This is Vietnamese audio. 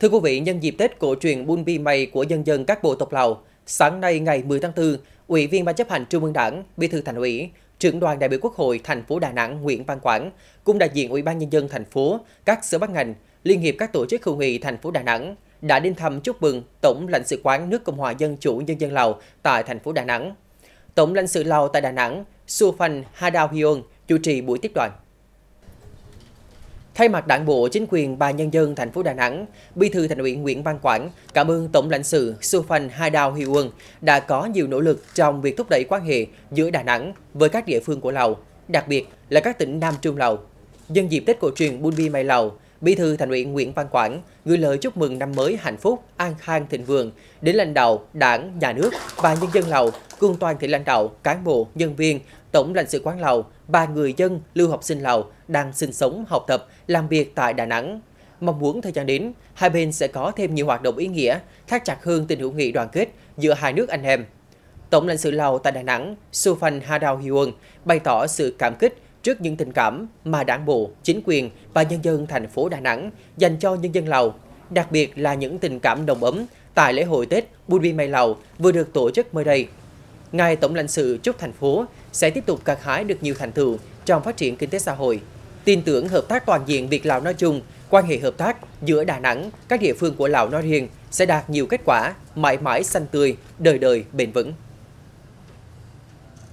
Thưa quý vị, nhân dịp Tết cổ truyền Bun Bi Mày của dân dân các bộ tộc Lào, sáng nay ngày 10 tháng 4, Ủy viên Ban chấp hành Trung ương Đảng, Bí thư Thành ủy, Trưởng đoàn đại biểu Quốc hội thành phố Đà Nẵng Nguyễn Văn Quảng, cùng đại diện Ủy ban nhân dân thành phố, các sở ban ngành, liên hiệp các tổ chức hữu nghị thành phố Đà Nẵng đã đến thăm chúc mừng Tổng lãnh sự quán nước Cộng hòa Dân chủ Nhân dân Lào tại thành phố Đà Nẵng. Tổng lãnh sự Lào tại Đà Nẵng, Su Phan Hadao Hion chủ trì buổi tiếp đoàn. Thay mặt Đảng bộ, chính quyền và nhân dân thành phố Đà Nẵng, Bí thư Thành ủy Nguyễn Văn Quảng cảm ơn Tổng lãnh sự Su Phan Hai Đào Huy Quân đã có nhiều nỗ lực trong việc thúc đẩy quan hệ giữa Đà Nẵng với các địa phương của Lào, đặc biệt là các tỉnh Nam Trung Lào. Nhân dịp Tết cổ truyền Bun Bi Mai Lào, Bí thư Thành ủy Nguyễn Văn Quảng gửi lời chúc mừng năm mới hạnh phúc, an khang thịnh vượng đến lãnh đạo Đảng, nhà nước và nhân dân Lào Cương toàn thể lãnh đạo, cán bộ, nhân viên, tổng lãnh sự quán Lào và người dân lưu học sinh Lào đang sinh sống, học tập, làm việc tại Đà Nẵng. Mong muốn thời gian đến, hai bên sẽ có thêm nhiều hoạt động ý nghĩa, thắt chặt hơn tình hữu nghị đoàn kết giữa hai nước anh em. Tổng lãnh sự Lào tại Đà Nẵng, Sufan Hadao Hiuân, bày tỏ sự cảm kích trước những tình cảm mà đảng bộ, chính quyền và nhân dân thành phố Đà Nẵng dành cho nhân dân Lào, đặc biệt là những tình cảm đồng ấm tại lễ hội Tết Bùi Mai Lào vừa được tổ chức mới đây. Ngài Tổng lãnh sự chúc thành phố sẽ tiếp tục gặt hái được nhiều thành tựu trong phát triển kinh tế xã hội, tin tưởng hợp tác toàn diện Việt Lào nói chung, quan hệ hợp tác giữa Đà Nẵng, các địa phương của Lào nói riêng sẽ đạt nhiều kết quả, mãi mãi xanh tươi, đời đời bền vững.